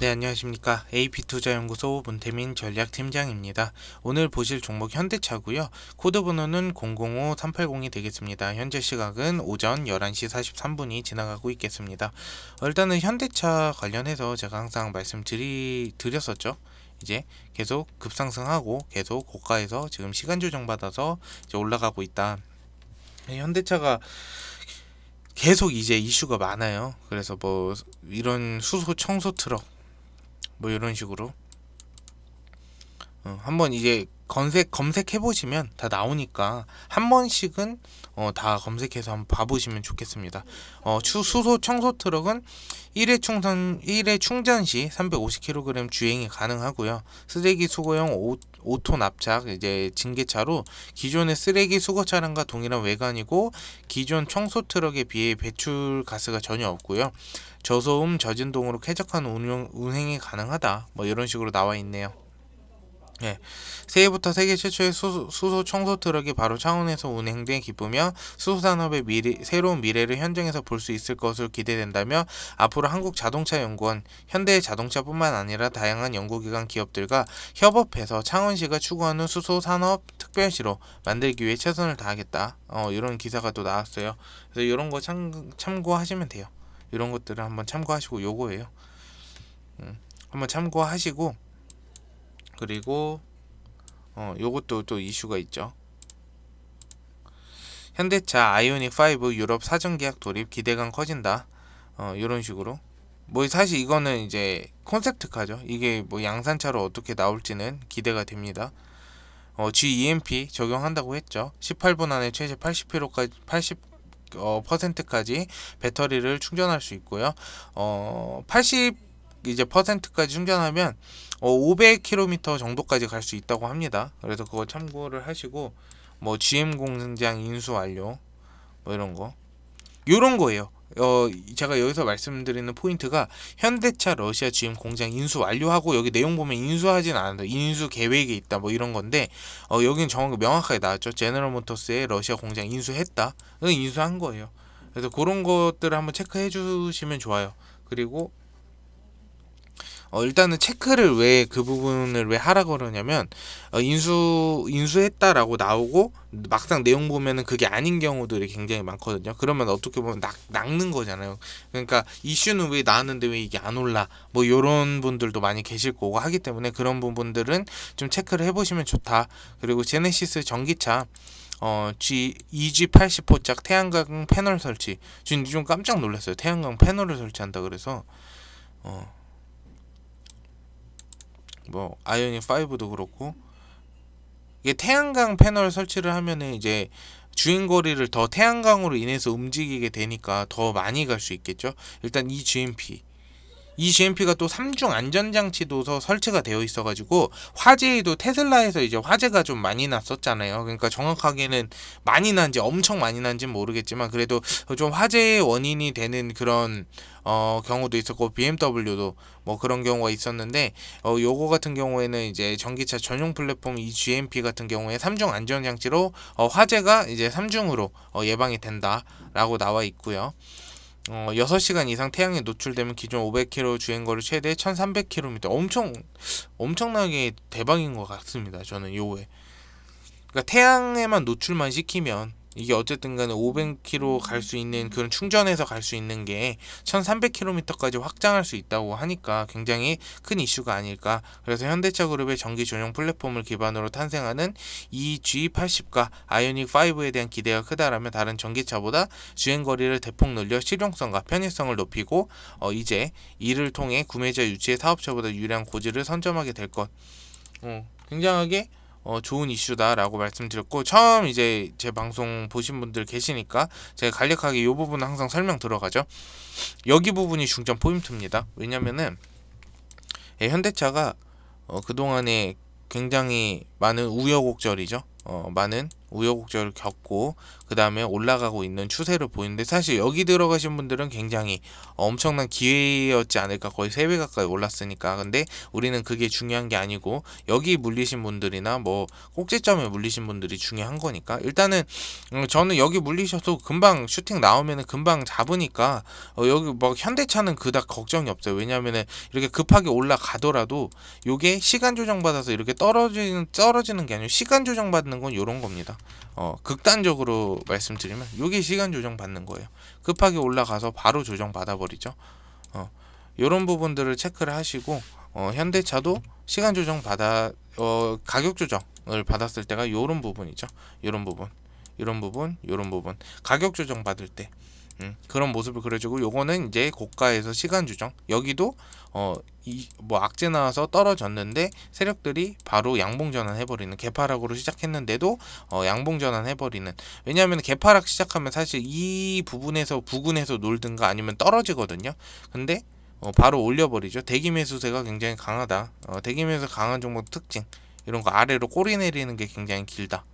네 안녕하십니까 AP투자연구소 문태민 전략팀장입니다. 오늘 보실 종목 현대차고요. 코드 번호는 005380이 되겠습니다. 현재 시각은 오전 11시 43분이 지나가고 있겠습니다. 일단은 현대차 관련해서 제가 항상 말씀드리 드렸었죠. 이제 계속 급상승하고 계속 고가에서 지금 시간 조정 받아서 이제 올라가고 있다. 네, 현대차가 계속 이제 이슈가 많아요. 그래서 뭐 이런 수소 청소 트럭 뭐 이런 식으로 어, 한번 이제 검색 검색해 보시면 다 나오니까 한 번씩은 어, 다 검색해서 한번 봐보시면 좋겠습니다. 어, 추, 수소 청소 트럭은 1회 충전 1회 충전 시 350kg 주행이 가능하고요. 쓰레기 수거용 5, 톤 납작 이제 징계차로 기존의 쓰레기 수거 차량과 동일한 외관이고 기존 청소 트럭에 비해 배출 가스가 전혀 없고요. 저소음 저진동으로 쾌적한 운영, 운행이 가능하다. 뭐 이런 식으로 나와 있네요. 예, 새해부터 세계 최초의 수소, 수소, 청소 트럭이 바로 창원에서 운행된 기쁘며 수소 산업의 미래, 새로운 미래를 현장에서 볼 수 있을 것으로 기대된다며 앞으로 한국 자동차 연구원, 현대 자동차뿐만 아니라 다양한 연구기관 기업들과 협업해서 창원시가 추구하는 수소 산업 특별시로 만들기 위해 최선을 다하겠다. 어, 이런 기사가 또 나왔어요. 그래서 이런 거 참, 참고하시면 돼요. 이런 것들을 한번 참고하시고 요거예요. 음, 한번 참고하시고 그리고 어, 요것도 또 이슈가 있죠. 현대차 아이오닉 5 유럽 사전 계약 돌입 기대감 커진다. 어, 요런 식으로. 뭐 사실 이거는 이제 콘셉트카죠. 이게 뭐 양산차로 어떻게 나올지는 기대가 됩니다. 어, GEMP 적용한다고 했죠. 18분 안에 최대 8 0까지80 어, 퍼센트까지 배터리를 충전할 수 있고요. 어, 80 이제 퍼센트까지 충전하면 어, 500km 정도까지 갈 수 있다고 합니다. 그래서 그거 참고를 하시고 뭐 GM 공장 인수 완료 뭐 이런 거이런 거예요. 어, 제가 여기서 말씀드리는 포인트가 현대차 러시아 GM 공장 인수 완료하고 여기 내용 보면 인수하진 않아요 인수 계획에 있다. 뭐 이런 건데 어, 여기는 정확 명확하게 나왔죠. 제너럴 모터스의 러시아 공장 인수했다. 인수한 거예요. 그래서 그런 것들을 한번 체크해 주시면 좋아요. 그리고 어, 일단은 체크를 왜 그 부분을 왜 하라 고 그러냐면 어, 인수 인수했다라고 나오고 막상 내용 보면은 그게 아닌 경우들이 굉장히 많거든요. 그러면 어떻게 보면 낙, 낚는 거잖아요. 그러니까 이슈는 왜 나왔는데 왜 이게 안 올라? 뭐 이런 분들도 많이 계실 거고 하기 때문에 그런 부분들은 좀 체크를 해보시면 좋다. 그리고 제네시스 전기차 어, G, EG80포짝 태양광 패널 설치. 지금 좀 깜짝 놀랐어요. 태양광 패널을 설치한다 그래서. 어, 뭐 아이오닉 5도 그렇고 이게 태양광 패널 설치를 하면은 이제 주인거리를더 태양광으로 인해서 움직이게 되니까 더 많이 갈 수 있겠죠. 일단 이 GMP 이 GMP가 또 3중 안전장치도 설치가 되어 있어가지고 화재에도 테슬라에서 이제 화재가 좀 많이 났었잖아요. 그러니까 정확하게는 많이 난지 엄청 많이 난지는 모르겠지만 그래도 좀 화재의 원인이 되는 그런 어, 경우도 있었고 BMW도 뭐 그런 경우가 있었는데 어, 요거 같은 경우에는 이제 전기차 전용 플랫폼 이 GMP 같은 경우에 3중 안전장치로 어, 화재가 이제 3중으로 어, 예방이 된다라고 나와 있고요. 어, 6시간 이상 태양에 노출되면 기존 500km 주행거리 최대 1300km 엄청 엄청나게 대박인 것 같습니다. 저는 요에 그러니까 태양에만 노출만 시키면 이게 어쨌든 간에 500km 갈 수 있는 그런 충전해서 갈 수 있는 게 1300km까지 확장할 수 있다고 하니까 굉장히 큰 이슈가 아닐까. 그래서 현대차 그룹의 전기 전용 플랫폼을 기반으로 탄생하는 이 G80과 아이오닉 5에 대한 기대가 크다라면 다른 전기차보다 주행 거리를 대폭 늘려 실용성과 편의성을 높이고 어 이제 이를 통해 구매자 유치의 사업처보다 유리한 고지를 선점하게 될 것. 어, 굉장하게 어, 좋은 이슈다라고 말씀드렸고 처음 이제 제 방송 보신 분들 계시니까 제가 간략하게 이 부분 항상 설명 들어가죠. 여기 부분이 중점 포인트입니다. 왜냐면은 예, 현대차가 어, 그동안에 굉장히 많은 우여곡절이죠. 어, 많은 우여곡절을 겪고 그 다음에 올라가고 있는 추세를 보이는데 사실 여기 들어가신 분들은 굉장히 엄청난 기회였지 않을까 거의 세 배 가까이 올랐으니까 근데 우리는 그게 중요한 게 아니고 여기 물리신 분들이나 뭐 꼭지점에 물리신 분들이 중요한 거니까 일단은 어, 저는 여기 물리셔도 금방 슈팅 나오면은 금방 잡으니까 어, 여기 막 뭐 현대차는 그닥 걱정이 없어요 왜냐면은 이렇게 급하게 올라가더라도 요게 시간 조정 받아서 이렇게 떨어지는 떨어지는 게 아니고 시간 조정 받는 건 요런 겁니다 어, 극단적으로 말씀드리면 요게 시간 조정 받는 거예요. 급하게 올라가서 바로 조정 받아버리죠. 어, 요런 부분들을 체크를 하시고 어, 현대차도 시간 조정 받아 어, 가격 조정을 받았을 때가 요런 부분이죠. 요런 부분, 요런 부분, 요런 부분 가격 조정 받을 때 음, 그런 모습을 그려주고 요거는 이제 고가에서 시간 조정 여기도 어, 이, 뭐 악재 나와서 떨어졌는데 세력들이 바로 양봉 전환해버리는 개파락으로 시작했는데도 어, 양봉 전환해버리는 왜냐하면 개파락 시작하면 사실 이 부분에서 부근에서 놀든가 아니면 떨어지거든요. 근데 어, 바로 올려버리죠. 대기 매수세가 굉장히 강하다. 어, 대기 매수 강한 종목 특징 이런 거 아래로 꼬리 내리는 게 굉장히 길다.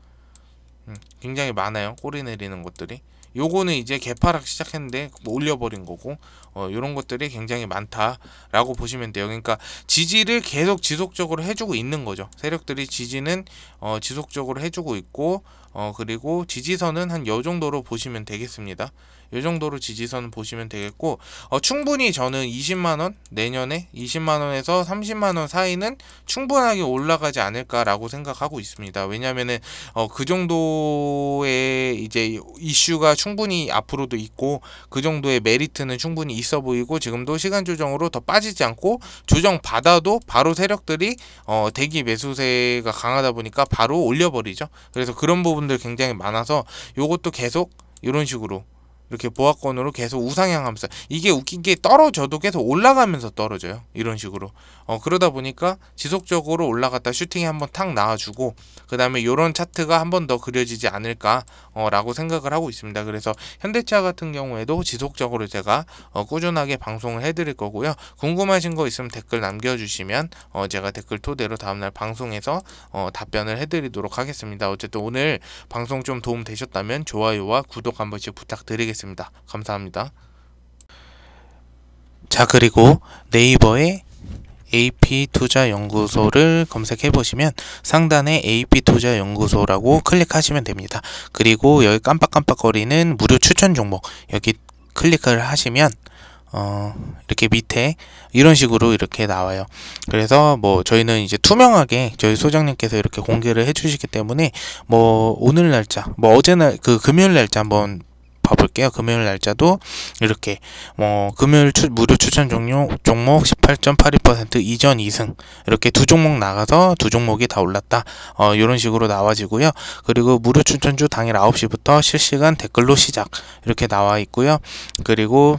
음, 굉장히 많아요. 꼬리 내리는 것들이. 요거는 이제 개파락 시작했는데 뭐 올려버린 거고 어, 요런 것들이 굉장히 많다라고 보시면 돼요. 그러니까 지지를 계속 지속적으로 해주고 있는 거죠. 세력들이 지지는 어, 지속적으로 해주고 있고 어, 그리고 지지선은 한요 정도로 보시면 되겠습니다. 요 정도로 지지선 보시면 되겠고 어, 충분히 저는 20만원 내년에 20만원에서 30만원 사이는 충분하게 올라가지 않을까라고 생각하고 있습니다. 왜냐면은 어, 그 정도의 이제 이슈가 충분히 앞으로도 있고 그 정도의 메리트는 충분히 있어 보이고 지금도 시간 조정으로 더 빠지지 않고 조정 받아도 바로 세력들이 어, 대기 매수세가 강하다 보니까 바로 올려버리죠. 그래서 그런 부분 부분들 굉장히 많아서 요것도 계속 이런 식으로 이렇게 보아권으로 계속 우상향하면서 이게 웃긴 게 떨어져도 계속 올라가면서 떨어져요. 이런 식으로. 어, 그러다 보니까 지속적으로 올라갔다 슈팅이 한번 탁 나와주고 그 다음에 이런 차트가 한 번 더 그려지지 않을까라고 어, 생각을 하고 있습니다. 그래서 현대차 같은 경우에도 지속적으로 제가 어, 꾸준하게 방송을 해드릴 거고요. 궁금하신 거 있으면 댓글 남겨주시면 어, 제가 댓글 토대로 다음날 방송에서 어, 답변을 해드리도록 하겠습니다. 어쨌든 오늘 방송 좀 도움 되셨다면 좋아요와 구독 한 번씩 부탁드리겠습니다. 하습니다 감사합니다. 자 그리고 네이버에 AP투자연구소를 검색해 보시면 상단에 AP투자연구소라고 클릭하시면 됩니다. 그리고 여기 깜빡깜빡거리는 무료 추천 종목 여기 클릭을 하시면 어, 이렇게 밑에 이런 식으로 이렇게 나와요. 그래서 뭐 저희는 이제 투명하게 저희 소장님께서 이렇게 공개를 해주시기 때문에 뭐 오늘 날짜, 뭐 어제 날 그 금요일 날짜 한번 봐볼게요. 금요일 날짜도 이렇게 뭐 금요일 추, 무료 추천 종료, 종목 18.82% 이전 2승 이렇게 두 종목 나가서 두 종목이 다 올랐다 어, 이런 식으로 나와지고요. 그리고 무료 추천주 당일 9시부터 실시간 댓글로 시작 이렇게 나와 있고요. 그리고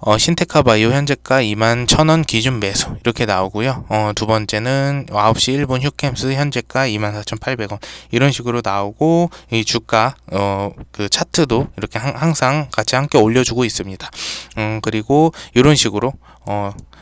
어, 신테카 바이오 현재가 2만 1,000원 기준 매수 이렇게 나오고요. 어, 두 번째는 9시 1분 휴캠스 현재가 24,800원 이런 식으로 나오고 이 주가 어, 그 차트도 이렇게 항상 같이 함께 올려주고 있습니다. 음, 그리고 이런 식으로 어,